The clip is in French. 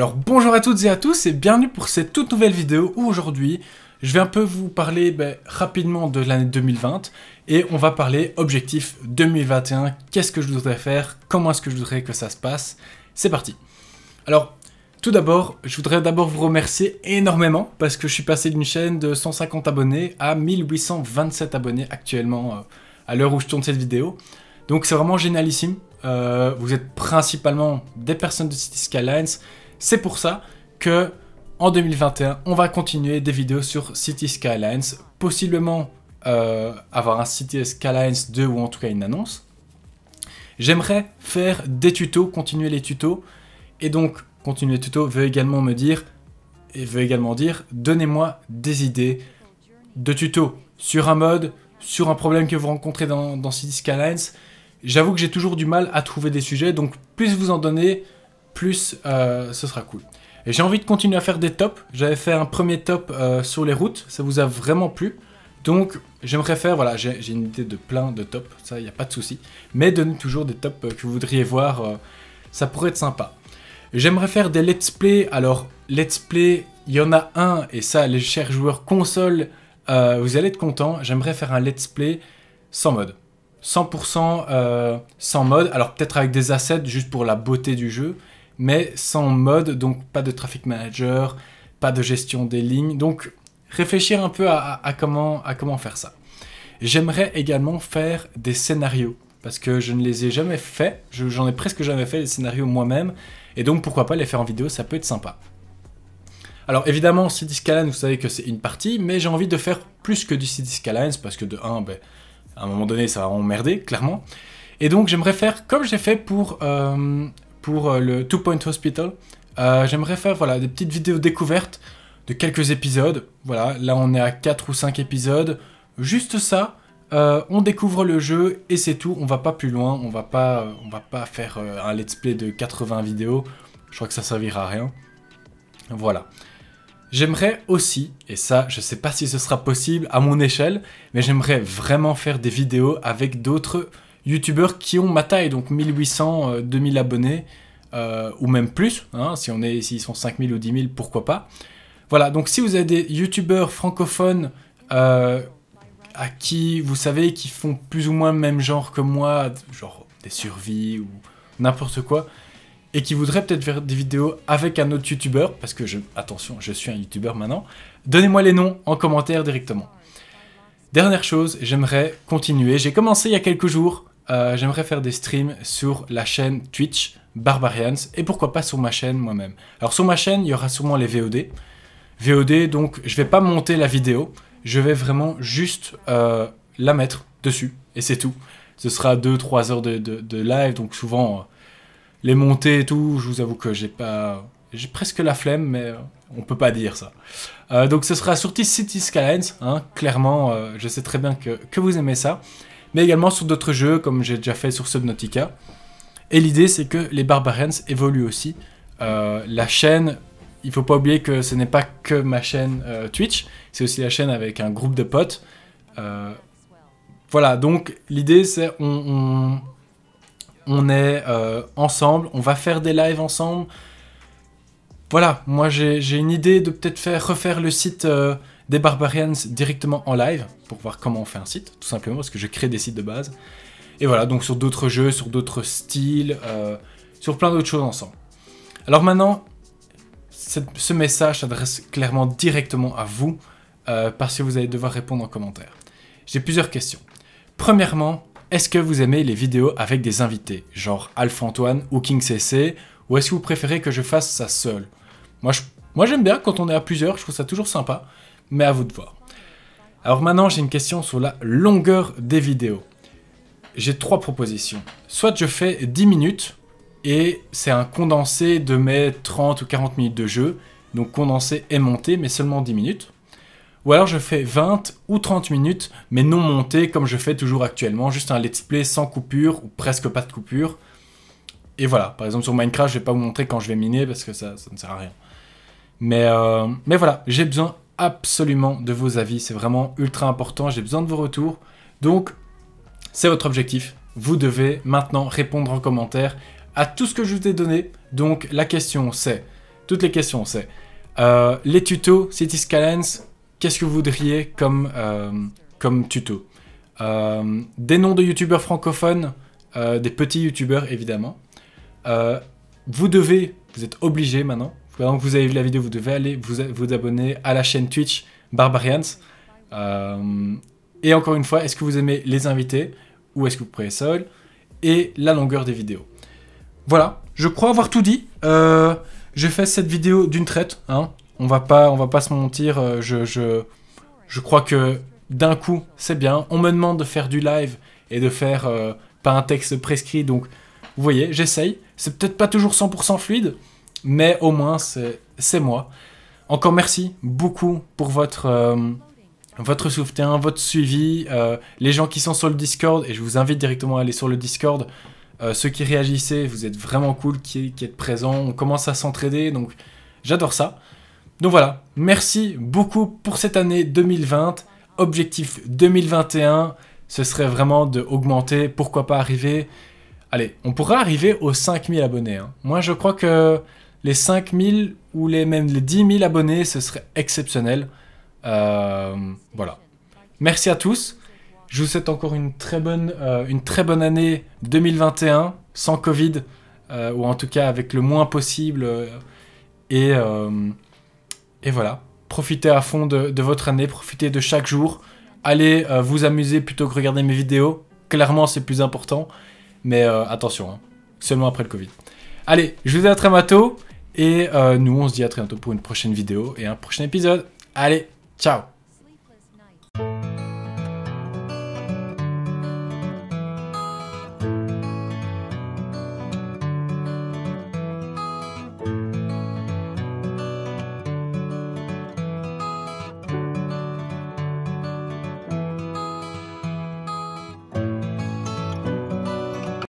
Alors bonjour à toutes et à tous et bienvenue pour cette toute nouvelle vidéo où aujourd'hui je vais un peu vous parler ben, rapidement de l'année 2020 et on va parler objectif 2021, qu'est-ce que je voudrais faire, comment est-ce que je voudrais que ça se passe. C'est parti. Alors tout d'abord, je voudrais d'abord vous remercier énormément parce que je suis passé d'une chaîne de 150 abonnés à 1827 abonnés actuellement euh, à l'heure où je tourne cette vidéo. Donc c'est vraiment génialissime. Euh, vous êtes principalement des personnes de City Skylines c'est pour ça que en 2021, on va continuer des vidéos sur City Skylines, possiblement euh, avoir un City Skylines 2 ou en tout cas une annonce. J'aimerais faire des tutos, continuer les tutos, et donc continuer les tutos veut également me dire, et veut également dire, donnez-moi des idées de tutos sur un mode, sur un problème que vous rencontrez dans, dans City Skylines. J'avoue que j'ai toujours du mal à trouver des sujets, donc plus vous en donnez, plus euh, ce sera cool. Et j'ai envie de continuer à faire des tops. J'avais fait un premier top euh, sur les routes, ça vous a vraiment plu. Donc, j'aimerais faire, voilà, j'ai une idée de plein de tops, ça, il n'y a pas de souci. Mais donnez toujours des tops euh, que vous voudriez voir, ça pourrait être sympa. J'aimerais faire des let's play, alors, let's play, il y en a un, et ça, les chers joueurs console, vous allez être contents. J'aimerais faire un let's play sans mode. 100% sans mode, alors peut-être avec des assets, juste pour la beauté du jeu, mais sans mode, donc pas de traffic manager, pas de gestion des lignes. Donc réfléchir un peu à, comment, faire ça. J'aimerais également faire des scénarios, parce que je ne les ai jamais fait. j'en ai presque jamais fait des scénarios moi-même, et donc pourquoi pas les faire en vidéo, ça peut être sympa. Alors évidemment, City Skylines, vous savez que c'est une partie, mais j'ai envie de faire plus que du City Skylines, parce que de 1, ben, à un moment donné, ça va emmerder, clairement. Et donc j'aimerais faire comme j'ai fait pour euh, pour euh, le Two Point Hospital. Euh, j'aimerais faire voilà, des petites vidéos découvertes de quelques épisodes. Voilà, là on est à 4 ou 5 épisodes. Juste ça, euh, on découvre le jeu et c'est tout, on va pas plus loin, on va pas, on va pas faire un let's play de 80 vidéos, je crois que ça servira à rien. Voilà. J'aimerais aussi, et ça je sais pas si ce sera possible à mon échelle, mais j'aimerais vraiment faire des vidéos avec d'autres youtubeurs qui ont ma taille, donc 1800, 2000 euh, abonnés, euh, ou même plus, hein, si on est, s'ils sont 5000 ou 10 pourquoi pas. Voilà, donc si vous avez des youtubeurs francophones euh, à qui vous savez qui font plus ou moins le même genre que moi, genre des survies ou n'importe quoi, et qui voudraient peut-être faire des vidéos avec un autre youtubeur, parce que je, attention, je suis un youtubeur maintenant, donnez-moi les noms en commentaire directement. Dernière chose, j'aimerais continuer. J'ai commencé il y a quelques jours euh, j'aimerais faire des streams sur la chaîne Twitch Barbarians et pourquoi pas sur ma chaîne moi-même. Alors sur ma chaîne, il y aura sûrement les VOD. VOD, donc je vais pas monter la vidéo, je vais vraiment juste euh, la mettre dessus et c'est tout. Ce sera 2-3 heures de, live, donc souvent euh, les monter et tout, je vous avoue que j'ai pas. J'ai presque la flemme, mais on peut pas dire ça. donc ce sera sur City Skylines, hein. clairement, je sais très bien que, que vous aimez ça mais également sur d'autres jeux, comme j'ai déjà fait sur Subnautica. Et l'idée, c'est que les Barbarians évoluent aussi. Euh, la chaîne, il faut pas oublier que ce n'est pas que ma chaîne euh, Twitch, c'est aussi la chaîne avec un groupe de potes. Euh, voilà, donc l'idée, c'est on, est ensemble, on va faire des lives ensemble. Voilà, moi j'ai une idée de peut-être faire refaire le site des Barbarians directement en live pour voir comment on fait un site, tout simplement parce que je crée des sites de base. Et voilà, donc sur d'autres jeux, sur d'autres styles, euh, sur plein d'autres choses ensemble. Alors maintenant, ce message s'adresse clairement directement à vous euh, parce que vous allez devoir répondre en commentaire. J'ai plusieurs questions. Premièrement, est-ce que vous aimez les vidéos avec des invités, genre Alpha Antoine ou King CC, ou est-ce que vous préférez que je fasse ça seul Moi, moi j'aime bien quand on est à plusieurs, je trouve ça toujours sympa mais à vous de voir. Alors maintenant, j'ai une question sur la longueur des vidéos. J'ai trois propositions. Soit je fais 10 minutes, et c'est un condensé de mes 30 ou 40 minutes de jeu, donc condensé et monté, mais seulement 10 minutes. Ou alors je fais 20 ou 30 minutes, mais non monté comme je fais toujours actuellement, juste un let's play sans coupure, ou presque pas de coupure. Et voilà, par exemple sur Minecraft, je vais pas vous montrer quand je vais miner, parce que ça, ne sert à rien. Mais, euh, mais voilà, j'ai besoin absolument de vos avis. C'est vraiment ultra important. J'ai besoin de vos retours. Donc, c'est votre objectif. Vous devez maintenant répondre en commentaire à tout ce que je vous ai donné. Donc, la question c'est, toutes les questions c'est, euh, les tutos City Scalens, qu'est-ce que vous voudriez comme, euh, comme tuto euh, Des noms de youtubeurs francophones, des petits youtubeurs évidemment. vous devez, vous êtes obligé maintenant, par exemple, vous avez vu la vidéo, vous devez aller vous, vous abonner à la chaîne Twitch Barbarians. Euh, et encore une fois, est-ce que vous aimez les invités ou est-ce que vous préférez seul Et la longueur des vidéos. Voilà, je crois avoir tout dit. Euh, je fais cette vidéo d'une traite. Hein. On va pas, on va pas se mentir. Euh, je, je, crois que d'un coup, c'est bien. On me demande de faire du live et de faire pas un texte prescrit. Donc, vous voyez, j'essaye. C'est peut-être pas toujours 100% fluide, mais au moins c'est moi. Encore merci beaucoup pour votre, euh, votre soutien, votre suivi, euh, les gens qui sont sur le Discord, et je vous invite directement à aller sur le Discord. Euh, ceux qui réagissaient, vous êtes vraiment cool, qui, qui êtes présents, on commence à s'entraider, donc j'adore ça. Donc voilà, merci beaucoup pour cette année 2020. Objectif 2021, ce serait vraiment d'augmenter. pourquoi pas arriver. Allez, on pourra arriver aux 5000 abonnés. Hein. Moi je crois que les 5000 ou les, même les 10 000 abonnés, ce serait exceptionnel. Euh, voilà. Merci à tous. Je vous souhaite encore une très bonne, euh, une très bonne année 2021, sans Covid, euh, ou en tout cas avec le moins possible. et, et voilà. Profitez à fond de, votre année, profitez de chaque jour. Allez vous amuser plutôt que regarder mes vidéos. Clairement, c'est plus important. Mais attention, hein, seulement après le Covid. Allez, je vous dis à très bientôt. Et euh, nous, on se dit à très bientôt pour une prochaine vidéo et un prochain épisode. Allez, ciao